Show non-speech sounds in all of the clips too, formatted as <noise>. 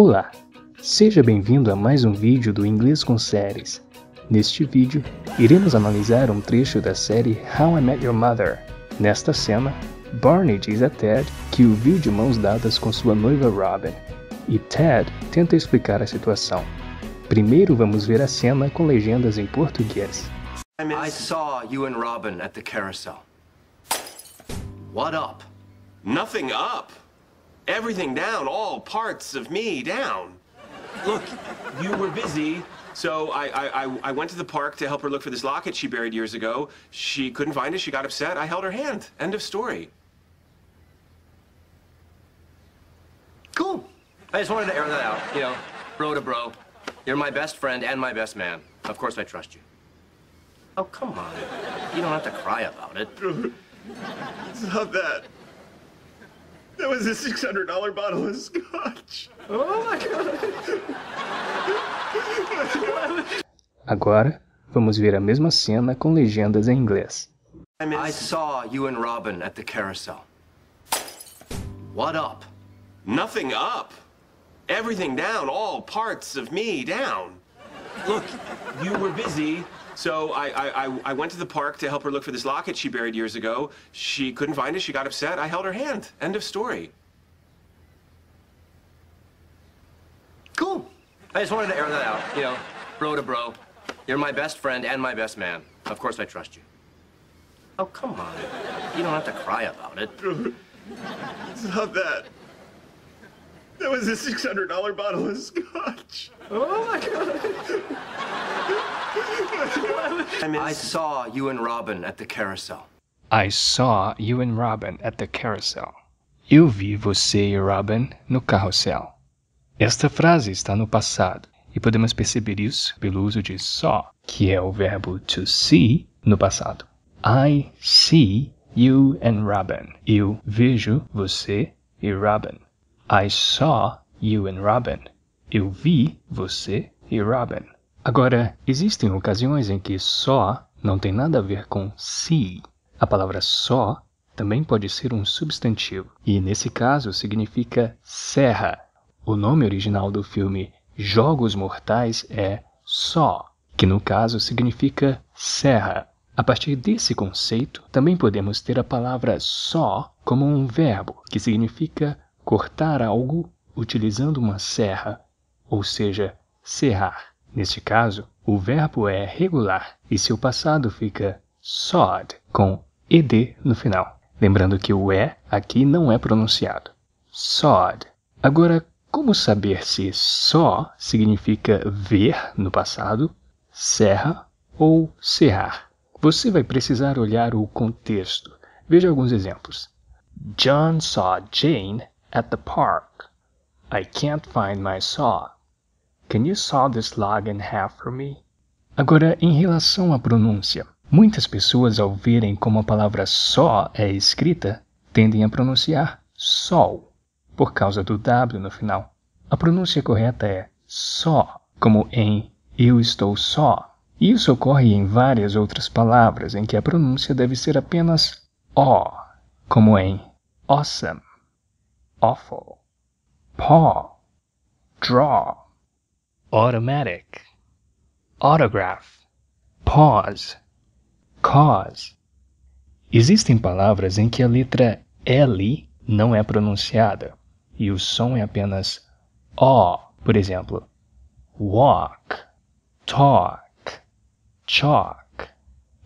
Olá, seja bem-vindo a mais um vídeo do Inglês com Séries. Neste vídeo, iremos analisar um trecho da série How I Met Your Mother. Nesta cena, Barney diz a Ted que o viu de mãos dadas com sua noiva Robin, e Ted tenta explicar a situação. Primeiro vamos ver a cena com legendas em português. I saw you and Robin at the carousel. What up? Nothing up. everything down, all parts of me down. Look, you were busy, so I, I, I, went to the park to help her look for this locket she buried years ago. She couldn't find it. She got upset. I held her hand. End of story. Cool. I just wanted to air that out. You know, bro to bro. You're my best friend and my best man. Of course I trust you. Oh, come on. You don't have to cry about it. <laughs> It's not that. That was a $600 bottle of scotch. Oh my god. Agora, vamos ver a mesma cena com legendas em inglês. I saw you and Robin at the carousel. What up? Nothing up. Everything down, all parts of me down. Look, you were busy So I, I, I went to the park to help her look for this locket she buried years ago. She couldn't find it. She got upset. I held her hand. End of story. Cool. I just wanted to air that out. You know, bro to bro. You're my best friend and my best man. Of course I trust you. Oh, come on. You don't have to cry about it. It's not that. That was a $600 bottle of scotch. Oh, my God. I saw you and Robin at the carousel. I saw you and Robin at the carousel. Eu vi você e Robin no carrossel. Esta frase está no passado e podemos perceber isso pelo uso de saw, que é o verbo to see no passado. I see you and Robin. Eu vejo você e Robin. I saw you and Robin. Eu vi você e Robin. Agora, existem ocasiões em que só não tem nada a ver com se. A palavra só também pode ser um substantivo, e nesse caso significa serra. O nome original do filme Jogos Mortais é Só, que no caso significa serra. A partir desse conceito, também podemos ter a palavra só como um verbo, que significa cortar algo utilizando uma serra, ou seja, serrar. Neste caso, o verbo é regular e seu passado fica sod com ed no final. Lembrando que o e é aqui não é pronunciado. Sod. Agora, como saber se só significa ver no passado, serra ou serrar? Você vai precisar olhar o contexto. Veja alguns exemplos. John saw Jane at the park. I can't find my saw. Can you saw this log in half for me? Agora, em relação à pronúncia. Muitas pessoas, ao verem como a palavra só é escrita, tendem a pronunciar sol, por causa do W no final. A pronúncia correta é só, como em eu estou só. Isso ocorre em várias outras palavras em que a pronúncia deve ser apenas o, como em awesome, awful, paw, draw automatic, autograph, pause, cause. Existem palavras em que a letra L não é pronunciada e o som é apenas O, por exemplo, walk, talk, chalk.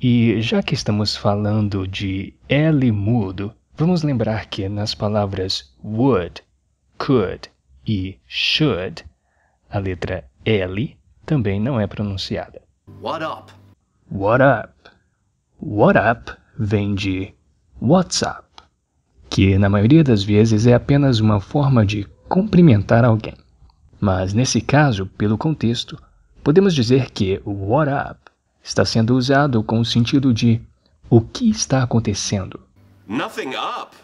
E já que estamos falando de L mudo, vamos lembrar que nas palavras would, could e should, a letra L também não é pronunciada. What up? What up? What up vem de WhatsApp, que na maioria das vezes é apenas uma forma de cumprimentar alguém. Mas nesse caso, pelo contexto, podemos dizer que o what up está sendo usado com o sentido de o que está acontecendo. Nothing up.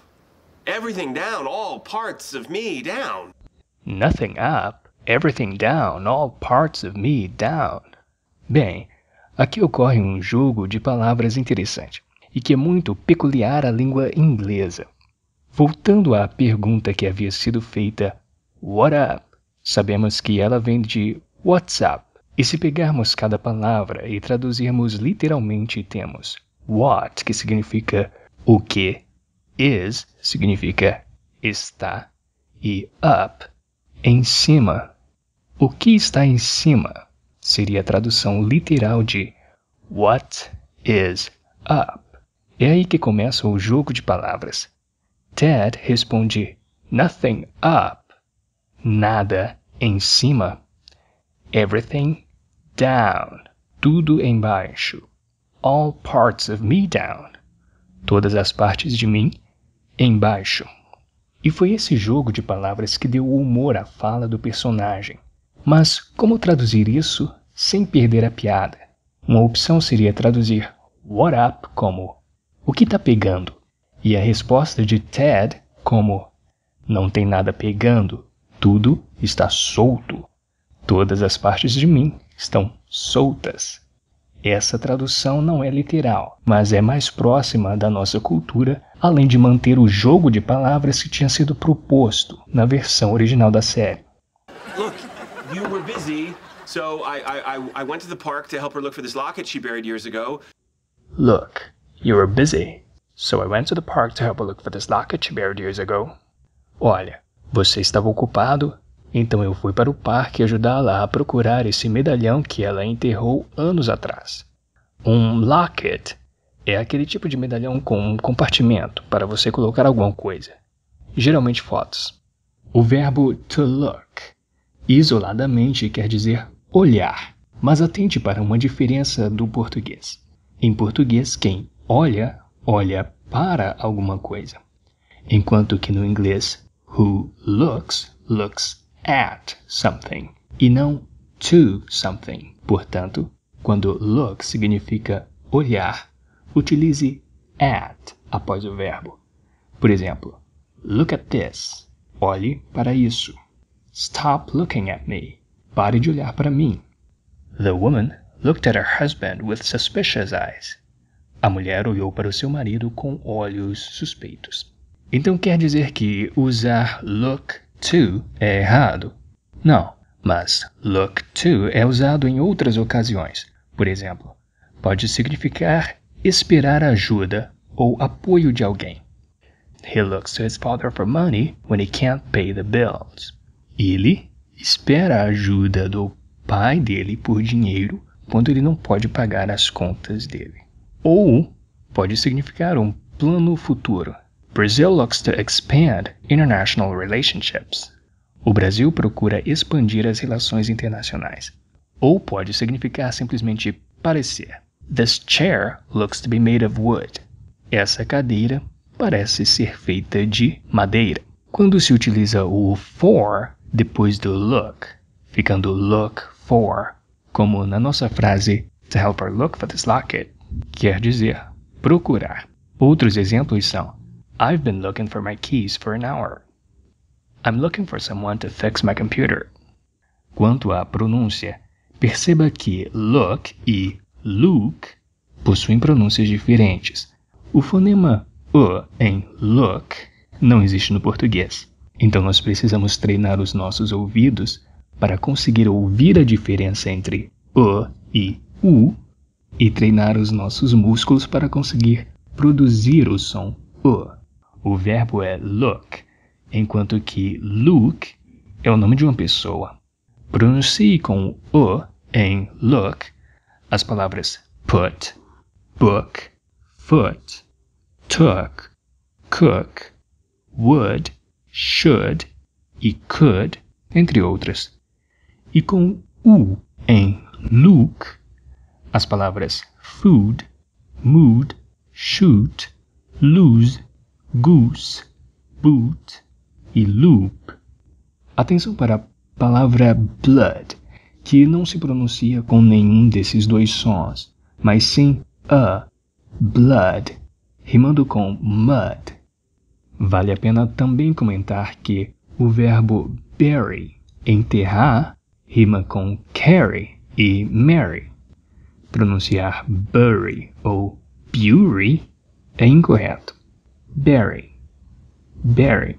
Everything down, all parts of me down. Nothing up Everything down, all parts of me down. Bem, aqui ocorre um jogo de palavras interessante e que é muito peculiar à língua inglesa. Voltando à pergunta que havia sido feita, what up? Sabemos que ela vem de what's up. E se pegarmos cada palavra e traduzirmos literalmente, temos what, que significa o que, is significa está, e up, em cima o que está em cima seria a tradução literal de What is up? É aí que começa o jogo de palavras. Ted responde Nothing up. Nada em cima. Everything down. Tudo embaixo. All parts of me down. Todas as partes de mim embaixo. E foi esse jogo de palavras que deu humor à fala do personagem. Mas como traduzir isso sem perder a piada? Uma opção seria traduzir What up como O que tá pegando? E a resposta de Ted como Não tem nada pegando, tudo está solto. Todas as partes de mim estão soltas. Essa tradução não é literal, mas é mais próxima da nossa cultura, além de manter o jogo de palavras que tinha sido proposto na versão original da série. So I, I, I went to the park to help her look for this locket she buried years ago. Look, you were busy. So I went to the park to help her look for this locket she buried years ago. Olha, você estava ocupado, então eu fui para o parque ajudá-la a procurar esse medalhão que ela enterrou anos atrás. Um locket é aquele tipo de medalhão com um compartimento para você colocar alguma coisa, geralmente fotos. O verbo to look isoladamente quer dizer olhar, mas atente para uma diferença do português. Em português, quem olha, olha para alguma coisa, enquanto que no inglês, who looks, looks at something, e não to something. Portanto, quando look significa olhar, utilize at após o verbo. Por exemplo, look at this. Olhe para isso. Stop looking at me. Pare de olhar para mim. The woman looked at her husband with suspicious eyes. A mulher olhou para o seu marido com olhos suspeitos. Então quer dizer que usar look to é errado? Não, mas look to é usado em outras ocasiões. Por exemplo, pode significar esperar ajuda ou apoio de alguém. He looks to his father for money when he can't pay the bills. Ele espera a ajuda do pai dele por dinheiro quando ele não pode pagar as contas dele. Ou pode significar um plano futuro. Brazil looks to expand international relationships. O Brasil procura expandir as relações internacionais. Ou pode significar simplesmente parecer. This chair looks to be made of wood. Essa cadeira parece ser feita de madeira. Quando se utiliza o for depois do look, ficando look for, como na nossa frase To help her look for this locket, quer dizer procurar. Outros exemplos são I've been looking for my keys for an hour. I'm looking for someone to fix my computer. Quanto à pronúncia, perceba que look e look possuem pronúncias diferentes. O fonema o em look não existe no português. Então nós precisamos treinar os nossos ouvidos para conseguir ouvir a diferença entre o e u e treinar os nossos músculos para conseguir produzir o som o. O verbo é look, enquanto que look é o nome de uma pessoa. Pronuncie com o em look as palavras put, book, foot, took, cook, would should e could, entre outras. E com u em look, as palavras food, mood, shoot, lose, goose, boot e loop. Atenção para a palavra blood, que não se pronuncia com nenhum desses dois sons, mas sim a, blood, rimando com mud. Vale a pena também comentar que o verbo bury, enterrar, rima com carry e marry. Pronunciar bury ou bury é incorreto. Bury, bury.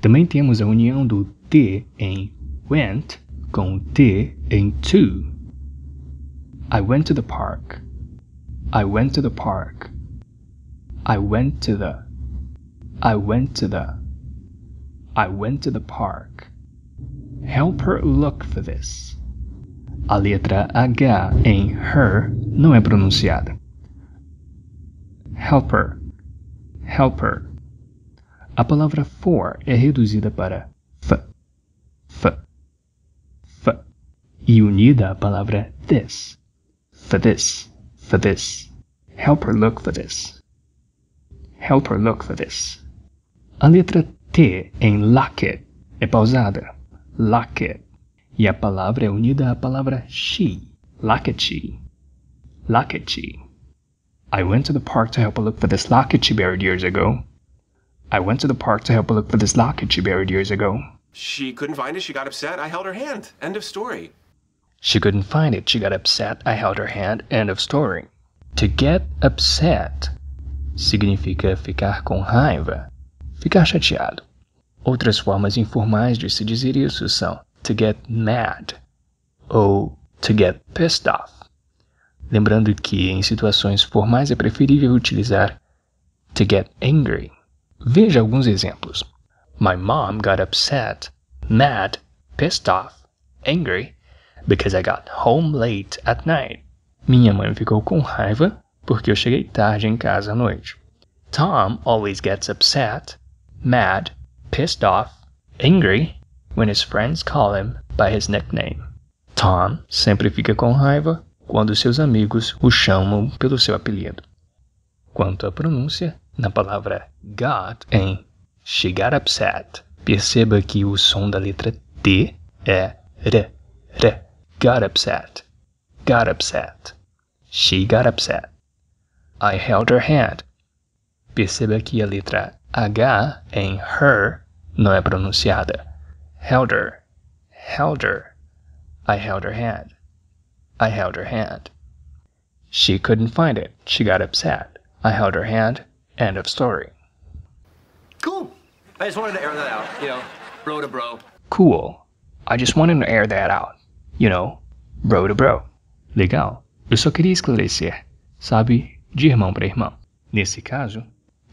Também temos a união do T em went com o T em to. I went to the park. I went to the park. I went to the I went to the. I went to the park. Help her look for this. A letra H em her não é pronunciada. Helper. Helper. A palavra for é reduzida para f, f, f e unida à palavra this. For this, for this. Help her look for this. Help her look for this. A letra T em locket é pausada, locket, e a palavra é unida à palavra she, locket she, locket she. I went to the park to help look for this locket she buried years ago. I went to the park to help look for this locket she buried years ago. She couldn't find it, she got upset, I held her hand. End of story. She couldn't find it, she got upset, I held her hand. End of story. To get upset significa ficar com raiva, ficar chateado. Outras formas informais de se dizer isso são to get mad ou to get pissed off. Lembrando que em situações formais é preferível utilizar to get angry. Veja alguns exemplos. My mom got upset, mad, pissed off, angry because I got home late at night. Minha mãe ficou com raiva porque eu cheguei tarde em casa à noite. Tom always gets upset mad, pissed off, angry when his friends call him by his nickname. Tom sempre fica com raiva quando seus amigos o chamam pelo seu apelido. Quanto à pronúncia, na palavra got em she got upset, perceba que o som da letra T é r, r, got upset, got upset, she got upset. I held her hand. Perceba que a letra H em her não é pronunciada. Held her, held her. I held her hand. I held her hand. She couldn't find it. She got upset. I held her hand. End of story. Cool. I just wanted to air that out, you know, bro to bro. Cool. I just wanted to air that out, you know, bro to bro. Legal. Eu só queria esclarecer, sabe, de irmão para irmão. Nesse caso,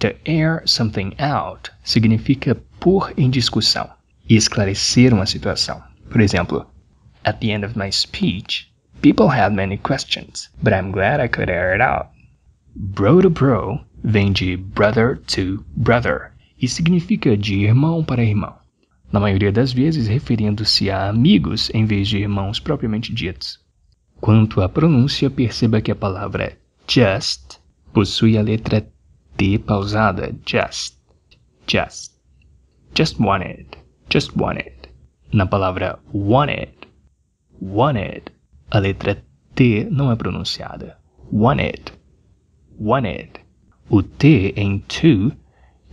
To air something out significa pôr em discussão e esclarecer uma situação. Por exemplo, at the end of my speech, people had many questions, but I'm glad I could air it out. Bro to bro vem de brother to brother e significa de irmão para irmão, na maioria das vezes referindo-se a amigos em vez de irmãos propriamente ditos. Quanto à pronúncia, perceba que a palavra just possui a letra T pausada. Just. Just. Just wanted. Just wanted. Na palavra wanted. Wanted. A letra T não é pronunciada. Wanted. Wanted. O T em to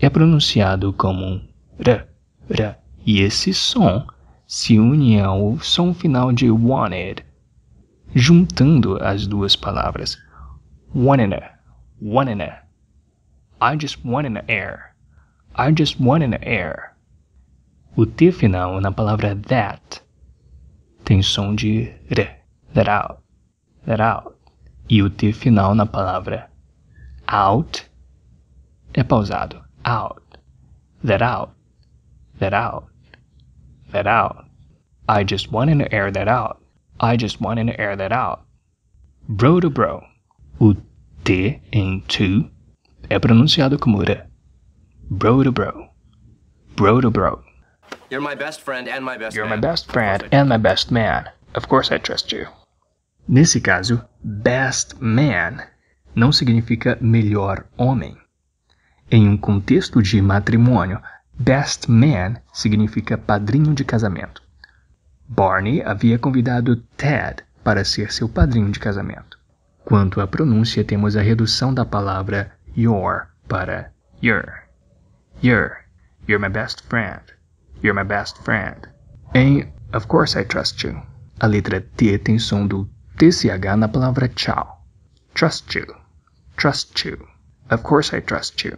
é pronunciado como um r, r. E esse som se une ao som final de wanted, juntando as duas palavras. Wanted. Wanted. I just want an air. I just want an air. O T final na palavra that tem som de R. That out. That out. E o T final na palavra out é pausado. Out. That out. That out. That out. I just want an air that out. I just want an air that out. Bro to bro. O T em to é pronunciado como ra. Bro to bro. Bro to bro. You're my best friend and my best You're man. my best friend and my best man. Of course I trust you. Nesse caso, best man não significa melhor homem. Em um contexto de matrimônio, best man significa padrinho de casamento. Barney havia convidado Ted para ser seu padrinho de casamento. Quanto à pronúncia, temos a redução da palavra your para your. You're. You're my best friend. You're my best friend. Em Of course I trust you. A letra T tem som do TCH na palavra tchau. Trust you. Trust you. Of course I trust you.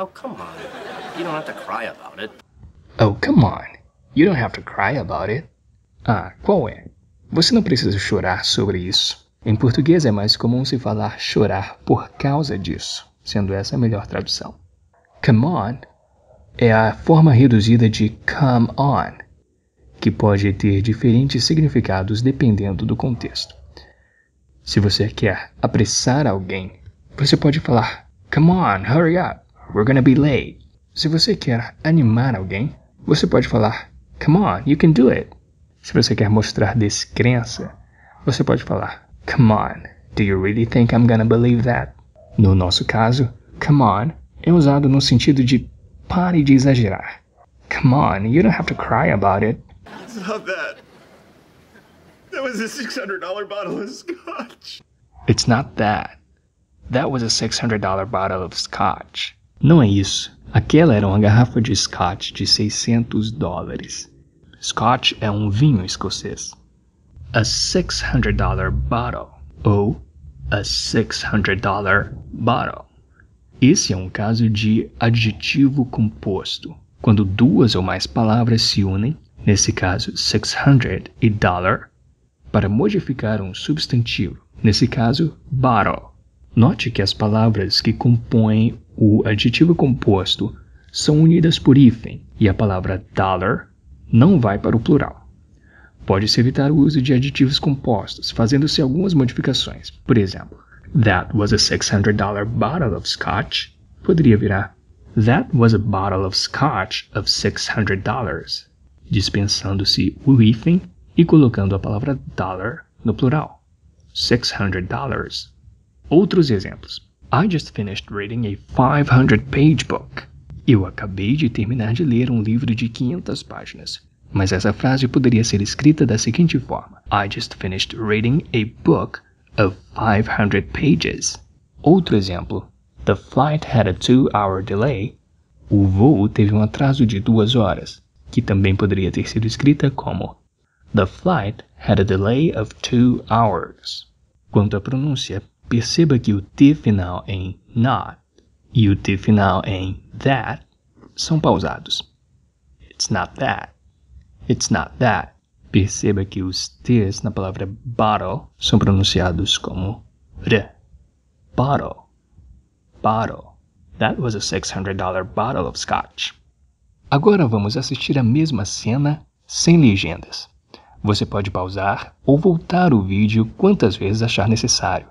Oh, come on. You don't have to cry about it. Oh, come on. You don't have to cry about it. Ah, qual é? Você não precisa chorar sobre isso. Em português é mais comum se falar chorar por causa disso, sendo essa a melhor tradução. Come on é a forma reduzida de come on, que pode ter diferentes significados dependendo do contexto. Se você quer apressar alguém, você pode falar Come on, hurry up, we're gonna be late. Se você quer animar alguém, você pode falar Come on, you can do it. Se você quer mostrar descrença, você pode falar come on, do you really think I'm gonna believe that? No nosso caso, come on é usado no sentido de pare de exagerar. Come on, you don't have to cry about it. It's not that. That was a $600 bottle of scotch. It's not that. That was a $600 bottle of scotch. Não é isso. Aquela era uma garrafa de scotch de 600 dólares. Scotch é um vinho escocês a $600 bottle ou a $600 bottle. Esse é um caso de adjetivo composto, quando duas ou mais palavras se unem, nesse caso 600 e dollar, para modificar um substantivo, nesse caso bottle. Note que as palavras que compõem o adjetivo composto são unidas por hífen e a palavra dollar não vai para o plural. Pode-se evitar o uso de aditivos compostos, fazendo-se algumas modificações. Por exemplo, That was a $600 bottle of scotch poderia virar That was a bottle of scotch of $600, dispensando-se o hífen e colocando a palavra dollar no plural. $600. Outros exemplos. I just finished reading a 500-page book. Eu acabei de terminar de ler um livro de 500 páginas. Mas essa frase poderia ser escrita da seguinte forma: I just finished reading a book of 500 pages. Outro exemplo: The flight had a two-hour delay. O voo teve um atraso de duas horas, que também poderia ter sido escrita como The flight had a delay of two hours. Quanto à pronúncia, perceba que o T final em not e o T final em that são pausados. It's not that. It's not that. Perceba que os T's na palavra bottle são pronunciados como R. Bottle. Bottle. That was a $600 bottle of scotch. Agora vamos assistir a mesma cena sem legendas. Você pode pausar ou voltar o vídeo quantas vezes achar necessário.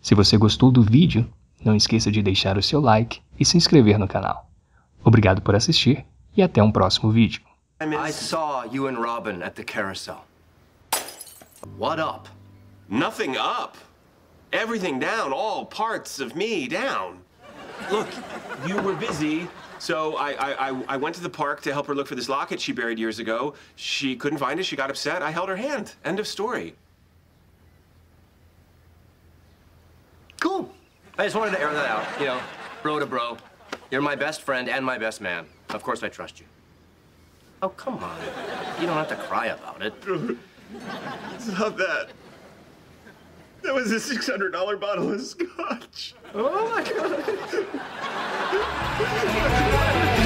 Se você gostou do vídeo, não esqueça de deixar o seu like e se inscrever no canal. Obrigado por assistir e até um próximo vídeo. I saw you and Robin at the carousel. What up? Nothing up. Everything down, all parts of me down. Look, you were busy. So I, I, I, I, went to the park to help her look for this locket she buried years ago. She couldn't find it. She got upset. I held her hand. End of story. Cool. I just wanted to air that out. You know, bro to bro. You're my best friend and my best man. Of course I trust you. Oh, come on. You don't have to cry about it. It's <laughs> not that. That was a $600 bottle of scotch. Oh, my God. <laughs>